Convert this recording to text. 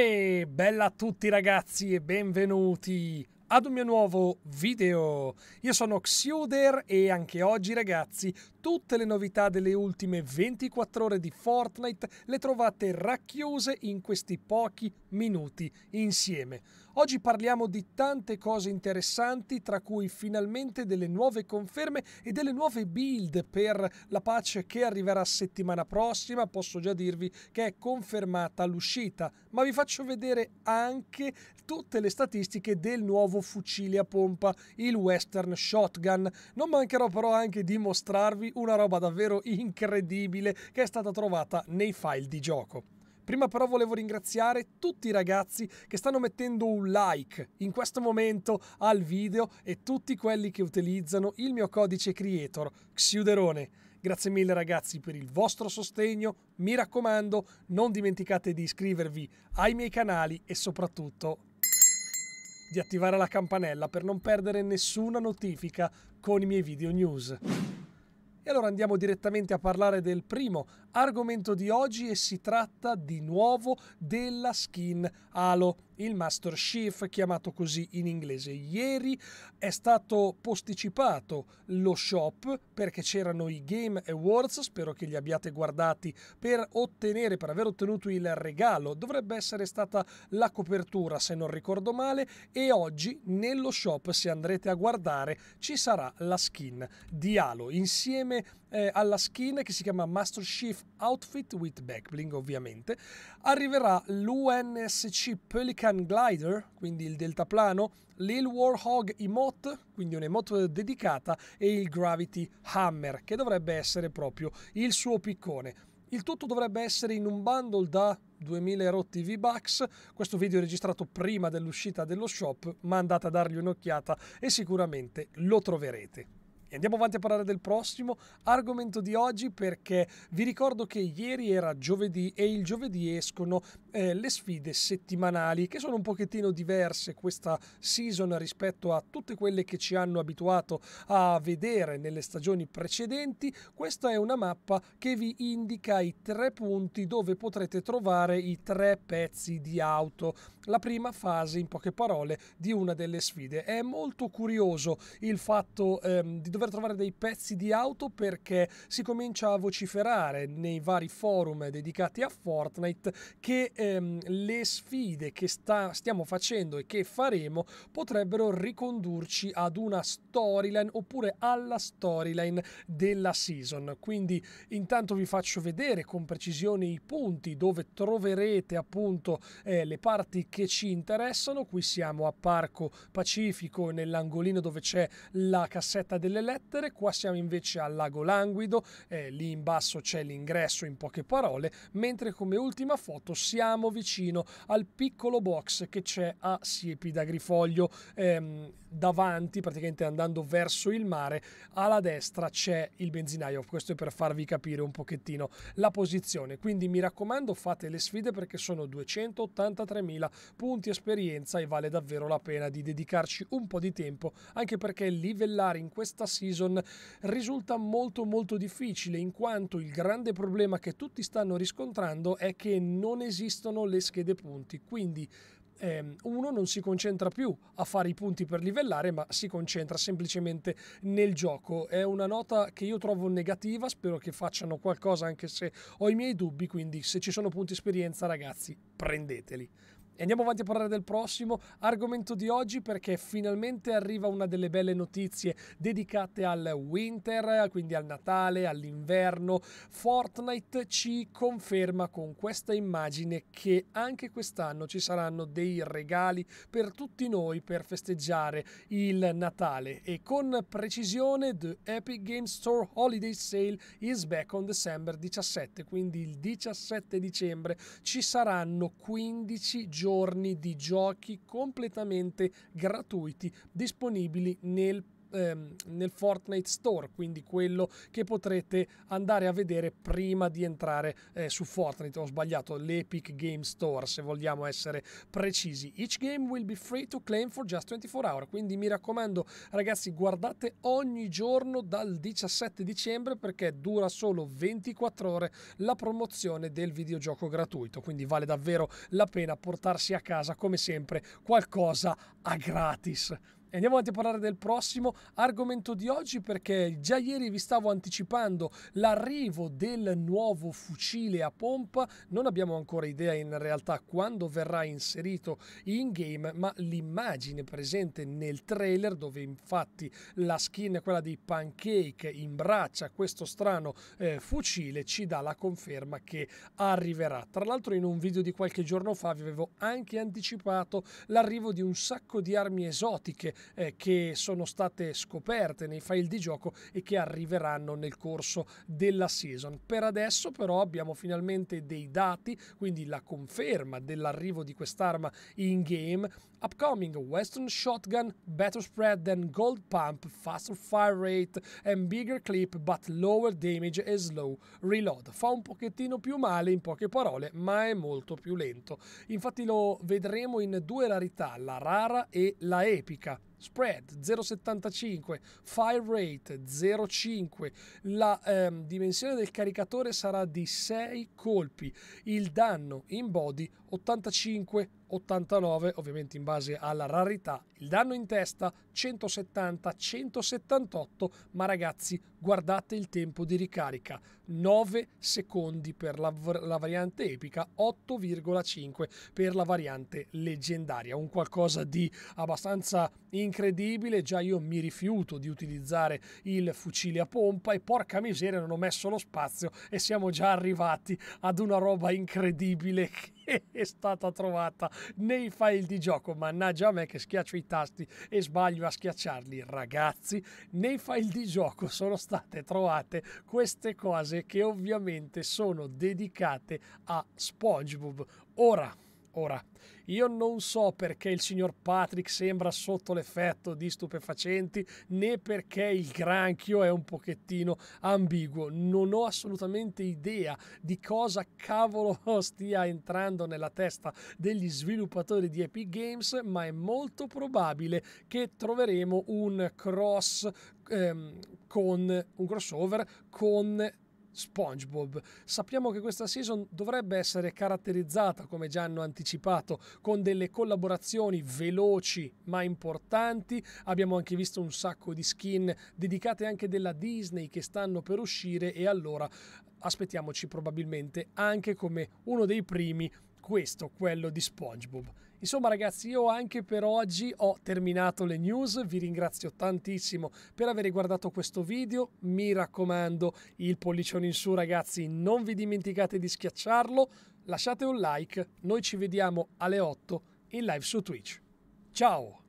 E bella a tutti ragazzi e benvenuti ad un mio nuovo video. Io sono Xuder e anche oggi ragazzi Tutte le novità delle ultime 24 ore di Fortnite le trovate racchiuse in questi pochi minuti insieme. Oggi parliamo di tante cose interessanti, tra cui finalmente delle nuove conferme e delle nuove build per la patch che arriverà settimana prossima. Posso già dirvi che è confermata l'uscita, ma vi faccio vedere anche tutte le statistiche del nuovo fucile a pompa, il Western Shotgun. Non mancherò però anche di mostrarvi una roba davvero incredibile che è stata trovata nei file di gioco. Prima però volevo ringraziare tutti i ragazzi che stanno mettendo un like in questo momento al video e tutti quelli che utilizzano il mio codice creator Xiuderone. Grazie mille ragazzi per il vostro sostegno, mi raccomando non dimenticate di iscrivervi ai miei canali e soprattutto di attivare la campanella per non perdere nessuna notifica con i miei video news. E allora andiamo direttamente a parlare del primo argomento di oggi e si tratta di nuovo della skin Halo il Master Chief, chiamato così in inglese. Ieri è stato posticipato lo shop perché c'erano i Game Awards, spero che li abbiate guardati, per ottenere, per aver ottenuto il regalo. Dovrebbe essere stata la copertura, se non ricordo male, e oggi nello shop, se andrete a guardare, ci sarà la skin di Halo insieme eh, alla skin che si chiama Master Chief Outfit with Backbling ovviamente. Arriverà l'UNSC Pelican Glider, quindi il deltaplano, l'Il Warhog Emote, quindi un'emote dedicata, e il Gravity Hammer, che dovrebbe essere proprio il suo piccone. Il tutto dovrebbe essere in un bundle da 2000 rotti V-Bucks. Questo video è registrato prima dell'uscita dello shop, ma andate a dargli un'occhiata e sicuramente lo troverete. E andiamo avanti a parlare del prossimo argomento di oggi perché vi ricordo che ieri era giovedì e il giovedì escono eh, le sfide settimanali che sono un pochettino diverse questa season rispetto a tutte quelle che ci hanno abituato a vedere nelle stagioni precedenti. Questa è una mappa che vi indica i tre punti dove potrete trovare i tre pezzi di auto. La prima fase in poche parole di una delle sfide. È molto curioso il fatto ehm, di dover trovare dei pezzi di auto perché si comincia a vociferare nei vari forum dedicati a Fortnite che ehm, le sfide che sta, stiamo facendo e che faremo potrebbero ricondurci ad una storyline oppure alla storyline della season. Quindi intanto vi faccio vedere con precisione i punti dove troverete appunto eh, le parti che ci interessano. Qui siamo a Parco Pacifico nell'angolino dove c'è la cassetta delle lettere, qua siamo invece al lago Languido, eh, lì in basso c'è l'ingresso in poche parole, mentre come ultima foto siamo vicino al piccolo box che c'è a Siepi d'Agrifoglio, ehm, davanti praticamente andando verso il mare, alla destra c'è il benzinaio, questo è per farvi capire un pochettino la posizione, quindi mi raccomando fate le sfide perché sono 283.000 punti esperienza e vale davvero la pena di dedicarci un po' di tempo, anche perché livellare in questa season risulta molto molto difficile in quanto il grande problema che tutti stanno riscontrando è che non esistono le schede punti, quindi ehm, uno non si concentra più a fare i punti per livellare, ma si concentra semplicemente nel gioco. È una nota che io trovo negativa, spero che facciano qualcosa anche se ho i miei dubbi, quindi se ci sono punti esperienza ragazzi, prendeteli andiamo avanti a parlare del prossimo argomento di oggi perché finalmente arriva una delle belle notizie dedicate al winter, quindi al Natale, all'inverno. Fortnite ci conferma con questa immagine che anche quest'anno ci saranno dei regali per tutti noi per festeggiare il Natale e con precisione The Epic Games Store Holiday Sale is back on December 17, quindi il 17 dicembre ci saranno 15 giorni giorni di giochi completamente gratuiti disponibili nel ehm, nel Fortnite Store, quindi quello che potrete andare a vedere prima di entrare eh, su Fortnite. Ho sbagliato l'Epic Game Store, se vogliamo essere precisi. Each game will be free to claim for just 24 hours. Quindi mi raccomando, ragazzi, guardate ogni giorno dal 17 dicembre perché dura solo 24 ore la promozione del videogioco gratuito. Quindi vale davvero la pena portarsi a casa, come sempre, qualcosa a gratis. Andiamo avanti a parlare del prossimo argomento di oggi perché già ieri vi stavo anticipando l'arrivo del nuovo fucile a pompa, non abbiamo ancora idea in realtà quando verrà inserito in game, ma l'immagine presente nel trailer dove infatti la skin, quella dei pancake, imbraccia questo strano eh, fucile ci dà la conferma che arriverà. Tra l'altro in un video di qualche giorno fa vi avevo anche anticipato l'arrivo di un sacco di armi esotiche eh, che sono state scoperte nei file di gioco e che arriveranno nel corso della season. Per adesso però abbiamo finalmente dei dati, quindi la conferma dell'arrivo di quest'arma in game. Upcoming Western Shotgun, better spread than Gold Pump, faster fire rate and bigger clip but lower damage and slow reload. Fa un pochettino più male in poche parole, ma è molto più lento. Infatti lo vedremo in due rarità, la rara e la epica spread 0,75, fire rate 0,5, la ehm, dimensione del caricatore sarà di 6 colpi, il danno in body 85 89, ovviamente in base alla rarità, il danno in testa 170, 178, ma ragazzi guardate il tempo di ricarica, 9 secondi per la, la variante epica, 8,5 per la variante leggendaria, un qualcosa di abbastanza incredibile, già io mi rifiuto di utilizzare il fucile a pompa e porca miseria non ho messo lo spazio e siamo già arrivati ad una roba incredibile che è stata trovata nei file di gioco. Mannaggia a me che schiaccio i tasti e sbaglio a schiacciarli. Ragazzi, nei file di gioco sono state trovate queste cose che ovviamente sono dedicate a SpongeBob. Ora Ora, io non so perché il signor Patrick sembra sotto l'effetto di stupefacenti, né perché il granchio è un pochettino ambiguo. Non ho assolutamente idea di cosa cavolo stia entrando nella testa degli sviluppatori di Epic Games, ma è molto probabile che troveremo un cross ehm, con un crossover con SpongeBob. Sappiamo che questa season dovrebbe essere caratterizzata, come già hanno anticipato, con delle collaborazioni veloci ma importanti. Abbiamo anche visto un sacco di skin dedicate anche della Disney che stanno per uscire e allora aspettiamoci probabilmente anche come uno dei primi questo, quello di SpongeBob. Insomma ragazzi io anche per oggi ho terminato le news, vi ringrazio tantissimo per aver guardato questo video, mi raccomando il pollicione in su ragazzi non vi dimenticate di schiacciarlo, lasciate un like, noi ci vediamo alle 8 in live su Twitch. Ciao!